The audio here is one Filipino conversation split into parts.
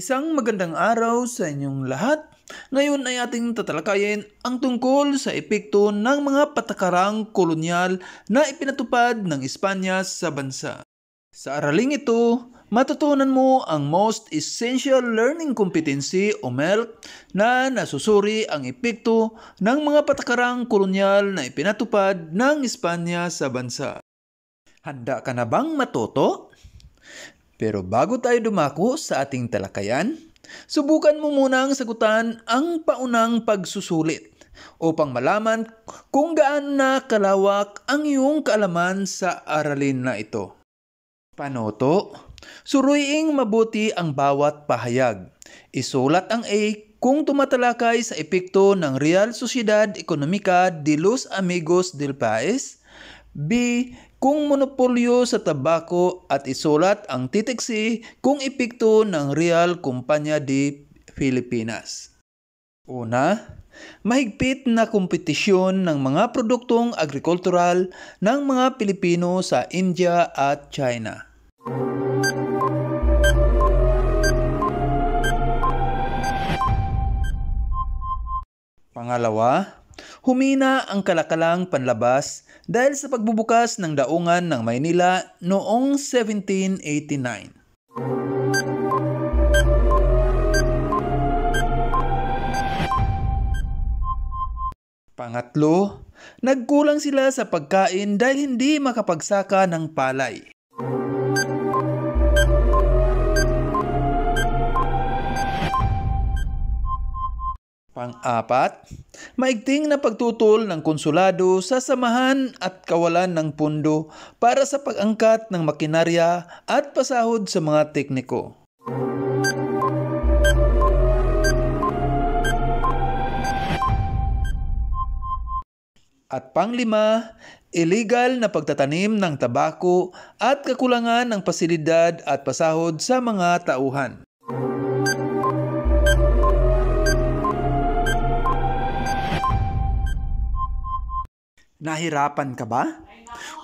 Isang magandang araw sa inyong lahat. Ngayon ay ating tatalakayin ang tungkol sa epekto ng mga patakarang kolonyal na ipinatupad ng Espanya sa bansa. Sa araling ito, matutunan mo ang Most Essential Learning Competency o MELC na nasusuri ang epekto ng mga patakarang kolonyal na ipinatupad ng Espanya sa bansa. Handa ka na bang matuto? Pero bago tayo dumako sa ating talakayan, subukan mo munang sagutan ang paunang pagsusulit upang malaman kung gaano na kalawak ang iyong kaalaman sa aralin na ito. Panoto, suruing mabuti ang bawat pahayag. Isulat ang A kung tumatalakay sa epekto ng Real Sociedad Economica de los Amigos del País B kung monopolyo sa tabako at isulat ang titik kung epekto ng Real Kumpanya de Filipinas. Una, mahigpit na kompetisyon ng mga produktong agrikultural ng mga Pilipino sa India at China. Pangalawa, humina ang kalakalang panlabas dahil sa pagbubukas ng daungan ng Maynila noong 1789. Pangatlo, nagkulang sila sa pagkain dahil hindi makapagsaka ng palay. Pang-apat, Maigting na pagtutol ng konsulado sa samahan at kawalan ng pundo para sa pag-angkat ng makinarya at pasahod sa mga tekniko. At panglima, illegal na pagtatanim ng tabako at kakulangan ng pasilidad at pasahod sa mga tauhan. Nahirapan ka ba?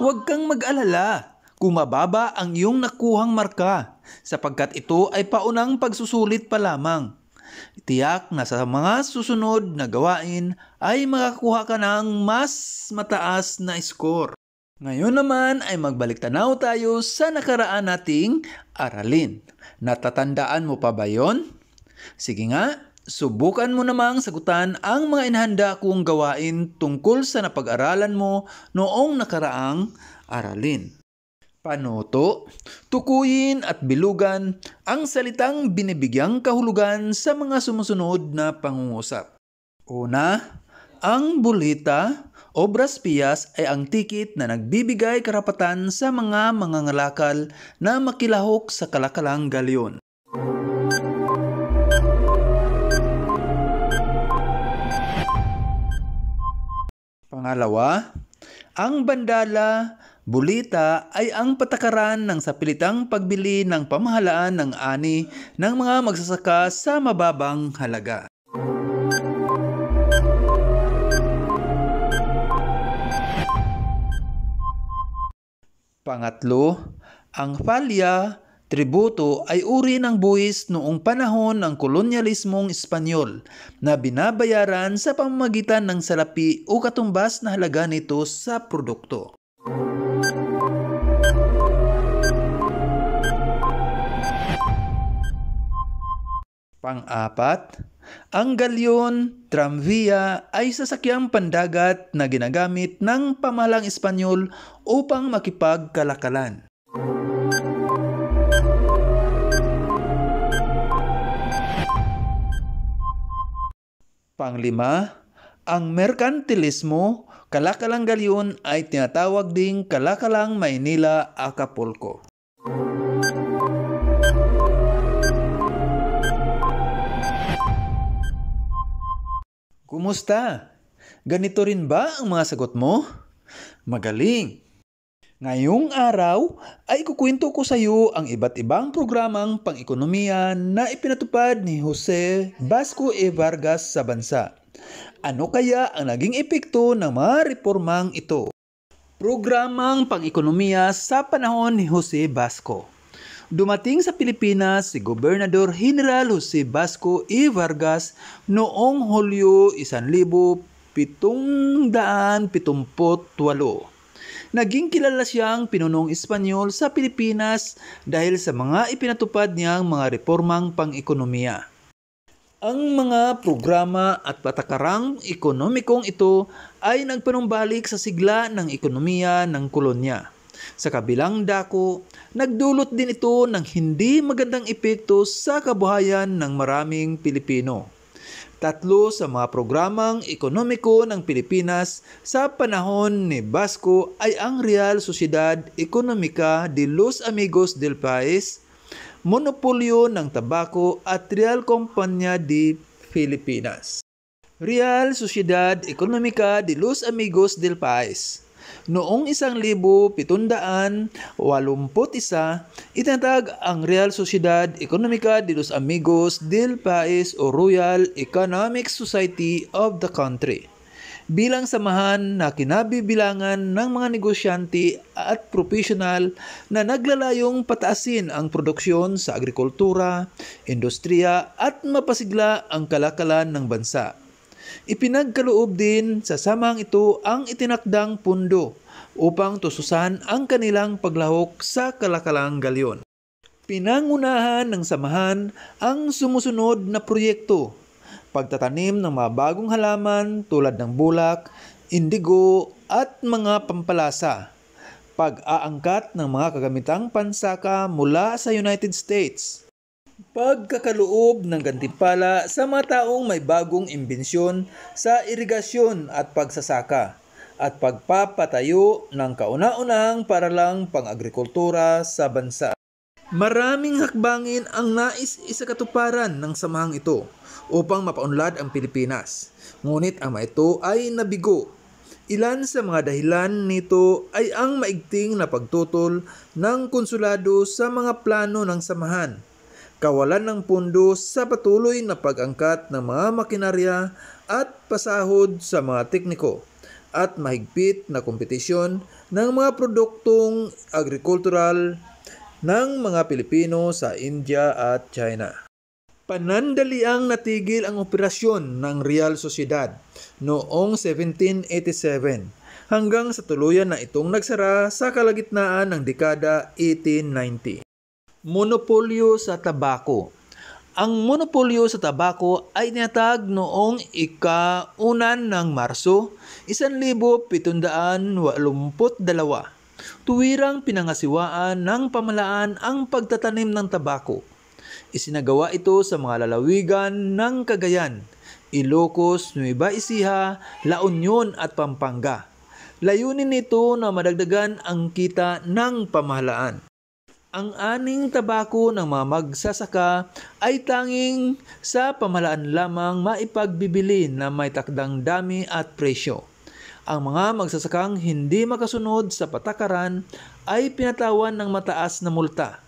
Huwag kang mag-alala kung mababa ang iyong nakuhang marka sapagkat ito ay paunang pagsusulit pa lamang. Tiyak na sa mga susunod na gawain ay makakuha ka ng mas mataas na score. Ngayon naman ay magbalik tanaw tayo sa nakaraan nating aralin. Natatandaan mo pa ba yon? Sige nga, Subukan mo namang sagutan ang mga inhanda kong gawain tungkol sa napag-aralan mo noong nakaraang aralin. Panoto, tukuyin at bilugan ang salitang binibigyang kahulugan sa mga sumusunod na pangungusap. Una, ang bulita o braspiyas ay ang tikit na nagbibigay karapatan sa mga mangangalakal na makilahok sa kalakalang galyon. Pangalawa, ang bandala, bulita ay ang patakaran ng sapilitang pagbili ng pamahalaan ng ani ng mga magsasaka sa mababang halaga. Pangatlo, ang falya Tributo ay uri ng buwis noong panahon ng kolonyalismong Espanyol na binabayaran sa pamamagitan ng salapi o katumbas na halaga nito sa produkto. Pang-apat, ang galyon, tramvia ay sasakyang pandagat na ginagamit ng pamalang Espanyol upang makipagkalakalan. Panglima, ang merkantilismo, kalakalang galyon ay tinatawag ding kalakalang Maynila Acapulco. Kumusta? Ganito rin ba ang mga sagot mo? Magaling! Ngayong araw ay kukwento ko sa iyo ang iba't ibang programang pang-ekonomiya na ipinatupad ni Jose Basco E. Vargas sa bansa. Ano kaya ang naging epekto ng mga reformang ito? Programang pang-ekonomiya sa panahon ni Jose Basco Dumating sa Pilipinas si Gobernador General Jose Basco E. Vargas noong Hulyo 1778 Naging kilala siyang pinunong Espanyol sa Pilipinas dahil sa mga ipinatupad niyang mga reformang pang-ekonomiya. Ang mga programa at patakarang ekonomikong ito ay nagpanumbalik sa sigla ng ekonomiya ng kolonya. Sa kabilang dako, nagdulot din ito ng hindi magandang epekto sa kabuhayan ng maraming Pilipino tatlo sa mga programang ekonomiko ng Pilipinas sa panahon ni Basco ay ang Real Sociedad Economica de los Amigos del País, Monopolyo ng Tabako at Real Compañía de Filipinas. Real Sociedad Economica de los Amigos del País Noong 1781, itinatag ang Real Sociedad Economica de los Amigos del País o Royal Economic Society of the country bilang samahan na kinabibilangan ng mga negosyante at profesional na naglalayong pataasin ang produksyon sa agrikultura, industriya at mapasigla ang kalakalan ng bansa. Ipinagkaloob din sa samang ito ang itinakdang pundo upang tususan ang kanilang paglahok sa kalakalang galyon. Pinangunahan ng samahan ang sumusunod na proyekto, pagtatanim ng mga bagong halaman tulad ng bulak, indigo at mga pampalasa, pag-aangkat ng mga kagamitang pansaka mula sa United States – pagkakaloob ng gantimpala sa mga taong may bagong imbensyon sa irigasyon at pagsasaka at pagpapatayo ng kauna-unahang paralang pang-agrikultura sa bansa. Maraming hakbangin ang nais isakatuparan ng samahang ito upang mapaunlad ang Pilipinas. Ngunit ang ito ay nabigo. Ilan sa mga dahilan nito ay ang maigting na pagtutol ng konsulado sa mga plano ng samahan kawalan ng pundo sa patuloy na pag-angkat ng mga makinarya at pasahod sa mga tekniko at mahigpit na kompetisyon ng mga produktong agrikultural ng mga Pilipino sa India at China. Panandaliang natigil ang operasyon ng Real Sociedad noong 1787 hanggang sa tuluyan na itong nagsara sa kalagitnaan ng dekada 1890 monopolyo sa tabako. Ang monopolyo sa tabako ay inatag noong ikaunan ng Marso, 1782, tuwirang pinangasiwaan ng pamalaan ang pagtatanim ng tabako. Isinagawa ito sa mga lalawigan ng Cagayan, Ilocos, Nueva Ecija, La Union at Pampanga. Layunin nito na madagdagan ang kita ng pamahalaan ang aning tabako ng mga magsasaka ay tanging sa pamalaan lamang maipagbibili na may takdang dami at presyo. Ang mga magsasakang hindi makasunod sa patakaran ay pinatawan ng mataas na multa.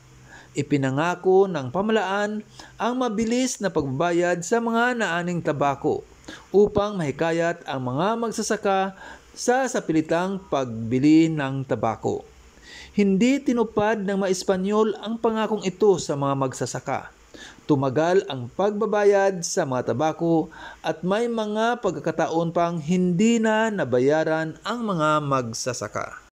Ipinangako ng pamalaan ang mabilis na pagbabayad sa mga naaning tabako upang mahikayat ang mga magsasaka sa sapilitang pagbili ng tabako. Hindi tinupad ng maespanyol ang pangakong ito sa mga magsasaka. Tumagal ang pagbabayad sa mga tabako at may mga pagkakataon pang hindi na nabayaran ang mga magsasaka.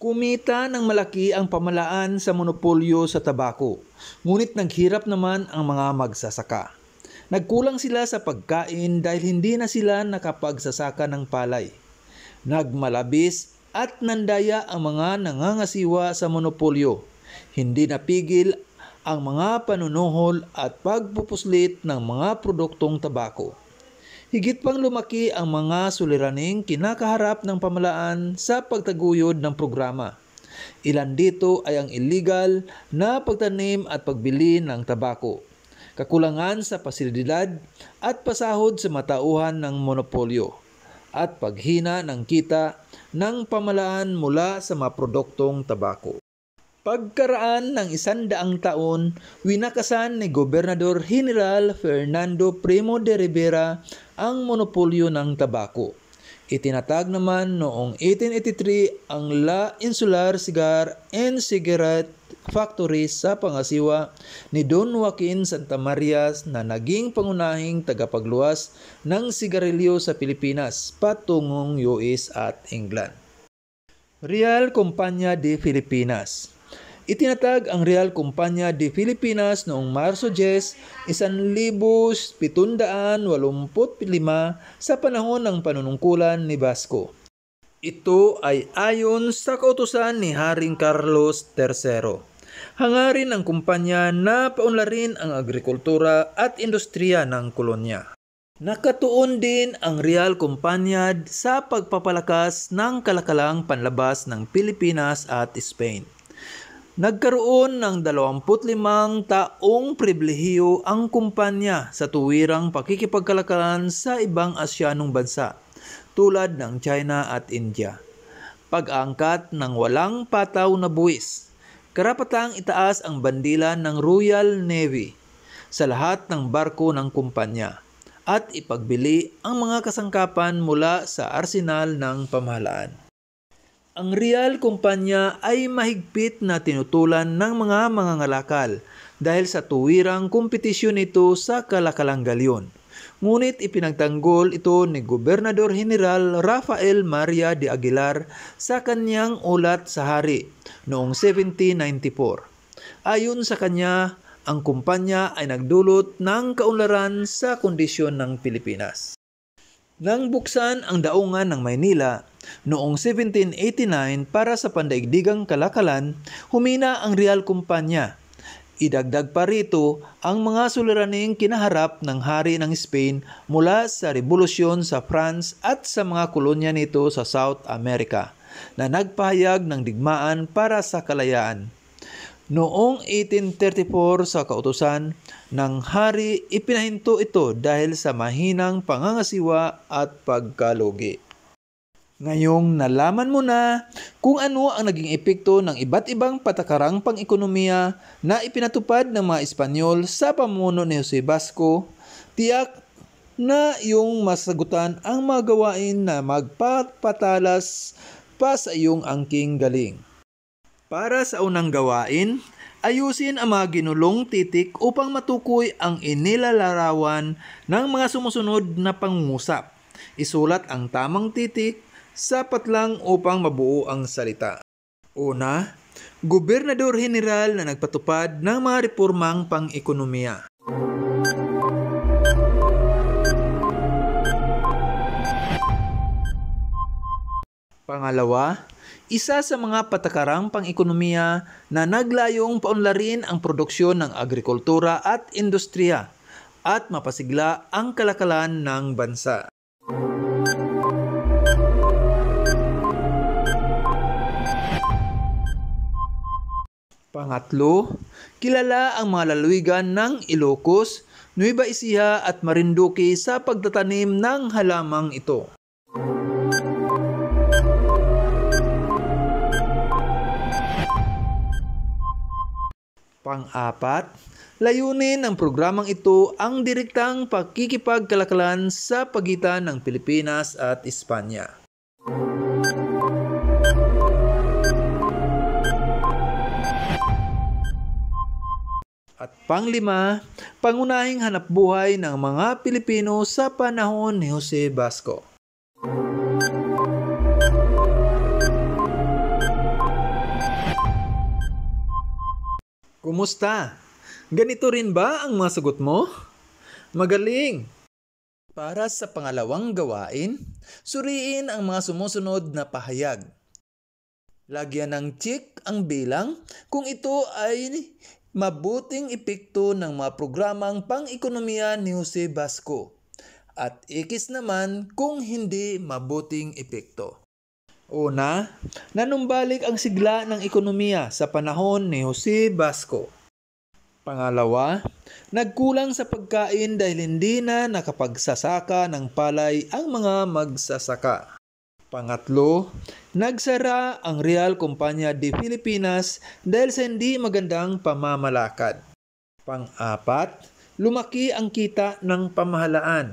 Kumita ng malaki ang pamalaan sa monopolyo sa tabako, ngunit naghirap naman ang mga magsasaka. Nagkulang sila sa pagkain dahil hindi na sila nakapagsasaka ng palay. Nagmalabis at nandaya ang mga nangangasiwa sa monopolyo. Hindi napigil ang mga panunuhol at pagpupuslit ng mga produktong tabako. Higit pang lumaki ang mga suliraning kinakaharap ng pamalaan sa pagtaguyod ng programa. Ilan dito ay ang illegal na pagtanim at pagbili ng tabako, kakulangan sa pasilidad at pasahod sa matauhan ng monopolyo at paghina ng kita ng pamalaan mula sa maproduktong tabako. Pagkaraan ng isandaang taon, winakasan ni Gobernador General Fernando Primo de Rivera ang monopolyo ng tabako. Itinatag naman noong 1883 ang La Insular Cigar and Cigarette factories sa pangasiwa ni Don Joaquin Santa Maria na naging pangunahing tagapagluwas ng sigarilyo sa Pilipinas patungong US at England. Real Companya de Filipinas Itinatag ang Real Kumpanya de Filipinas noong Marso 10, 1785 sa panahon ng panunungkulan ni Vasco. Ito ay ayon sa kautusan ni Haring Carlos III. Hangarin ng kumpanya na paunlarin ang agrikultura at industriya ng kolonya. Nakatuon din ang Real Kumpanya sa pagpapalakas ng kalakalang panlabas ng Pilipinas at Spain. Nagkaroon ng 25 taong pribilehiyo ang kumpanya sa tuwirang pakikipagkalakalan sa ibang asyanong bansa tulad ng China at India. Pag-angkat ng walang pataw na buwis karapatang itaas ang bandila ng Royal Navy sa lahat ng barko ng kumpanya at ipagbili ang mga kasangkapan mula sa arsenal ng pamahalaan. Ang Real Kumpanya ay mahigpit na tinutulan ng mga mangangalakal dahil sa tuwirang kompetisyon nito sa kalakalang galyon Ngunit ipinagtanggol ito ni Gobernador General Rafael Maria de Aguilar sa kanyang ulat sa hari noong 1794. Ayon sa kanya, ang kumpanya ay nagdulot ng kaunlaran sa kondisyon ng Pilipinas. Nang buksan ang daungan ng Maynila noong 1789 para sa pandaigdigang kalakalan, humina ang Real Kumpanya Idagdag pa rito ang mga suliraning kinaharap ng hari ng Spain mula sa rebolusyon sa France at sa mga kolonya nito sa South America na nagpahayag ng digmaan para sa kalayaan. Noong 1834 sa kautosan ng hari, ipinahinto ito dahil sa mahinang pangangasiwa at pagkalugi. Ngayong nalaman mo na kung ano ang naging epekto ng iba't ibang patakarang pang-ekonomiya na ipinatupad ng mga Espanyol sa pamuno ni Jose Basco, tiyak na iyong masagutan ang mga gawain na magpapatalas pa sa iyong angking galing. Para sa unang gawain, ayusin ang mga ginulong titik upang matukoy ang inilalarawan ng mga sumusunod na pangungusap. Isulat ang tamang titik sapat lang upang mabuo ang salita. Una, Gobernador General na nagpatupad ng mga reformang pang-ekonomiya. Pangalawa, isa sa mga patakarang pang-ekonomiya na naglayong paunlarin ang produksyon ng agrikultura at industriya at mapasigla ang kalakalan ng bansa. Pangatlo, kilala ang mga lalawigan ng Ilocos, Nueva Ecija at Marinduque sa pagtatanim ng halamang ito. Pang-apat, layunin ng programang ito ang direktang pakikipagkalakalan sa pagitan ng Pilipinas at Espanya. Panglima, pangunahing hanapbuhay ng mga Pilipino sa panahon ni Jose Basco. Kumusta? Ganito rin ba ang mga sagot mo? Magaling! Para sa pangalawang gawain, suriin ang mga sumusunod na pahayag. Lagyan ng check ang bilang kung ito ay mabuting epekto ng mga programang pang-ekonomiya ni Jose Basco at ikis naman kung hindi mabuting epekto. Una, nanumbalik ang sigla ng ekonomiya sa panahon ni Jose Basco. Pangalawa, nagkulang sa pagkain dahil hindi na nakapagsasaka ng palay ang mga magsasaka. Pangatlo, Nagsara ang Real Kumpanya de Filipinas dahil sa hindi magandang pamamalakad. Pang-apat, lumaki ang kita ng pamahalaan.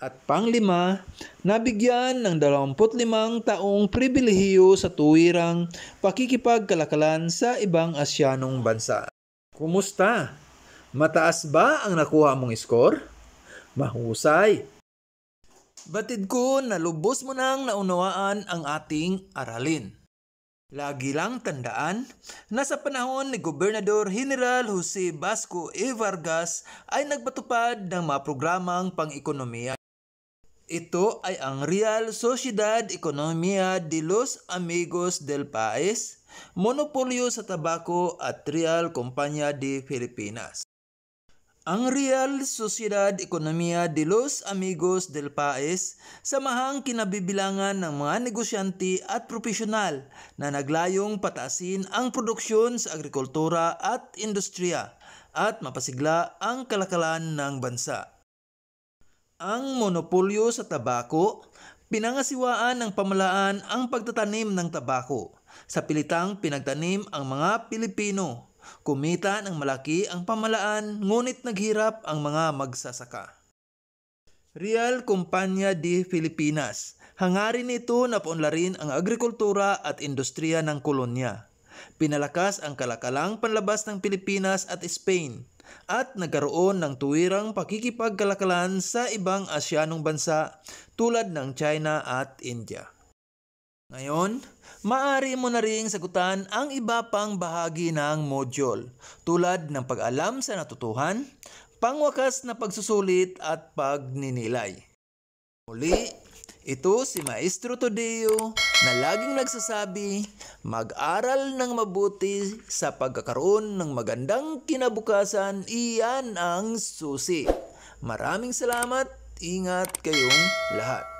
At pang panglima, nabigyan ng 25 taong pribilehiyo sa tuwirang pakikipagkalakalan sa ibang Asyanong bansa. Kumusta? Mataas ba ang nakuha mong score? Mahusay! Batid ko na lubos mo nang naunawaan ang ating aralin. Lagi lang tandaan na sa panahon ni Gobernador General Jose Basco E. Vargas ay nagpatupad ng mga programang pang-ekonomiya. Ito ay ang Real Sociedad Economia de los Amigos del País, Monopolyo sa Tabako at Real Compañía de Filipinas. Ang Real Sociedad Economia de los Amigos del Paes, samahang kinabibilangan ng mga negosyante at propesyonal na naglayong pataasin ang produksyon sa agrikultura at industriya at mapasigla ang kalakalan ng bansa. Ang monopolyo sa tabako, pinangasiwaan ng pamalaan ang pagtatanim ng tabako sa pilitang pinagtanim ang mga Pilipino kumita ng malaki ang pamalaan ngunit naghirap ang mga magsasaka. Real Companya de Filipinas. Hangarin nito na paunlarin ang agrikultura at industriya ng kolonya. Pinalakas ang kalakalang panlabas ng Pilipinas at Spain at nagkaroon ng tuwirang pakikipagkalakalan sa ibang Asyanong bansa tulad ng China at India. Ngayon, maaari mo na ring sagutan ang iba pang bahagi ng module tulad ng pag-alam sa natutuhan, pangwakas na pagsusulit at pagninilay. Muli, ito si Maestro Tadeo na laging nagsasabi, mag-aral ng mabuti sa pagkakaroon ng magandang kinabukasan, iyan ang susi. Maraming salamat, ingat kayong lahat.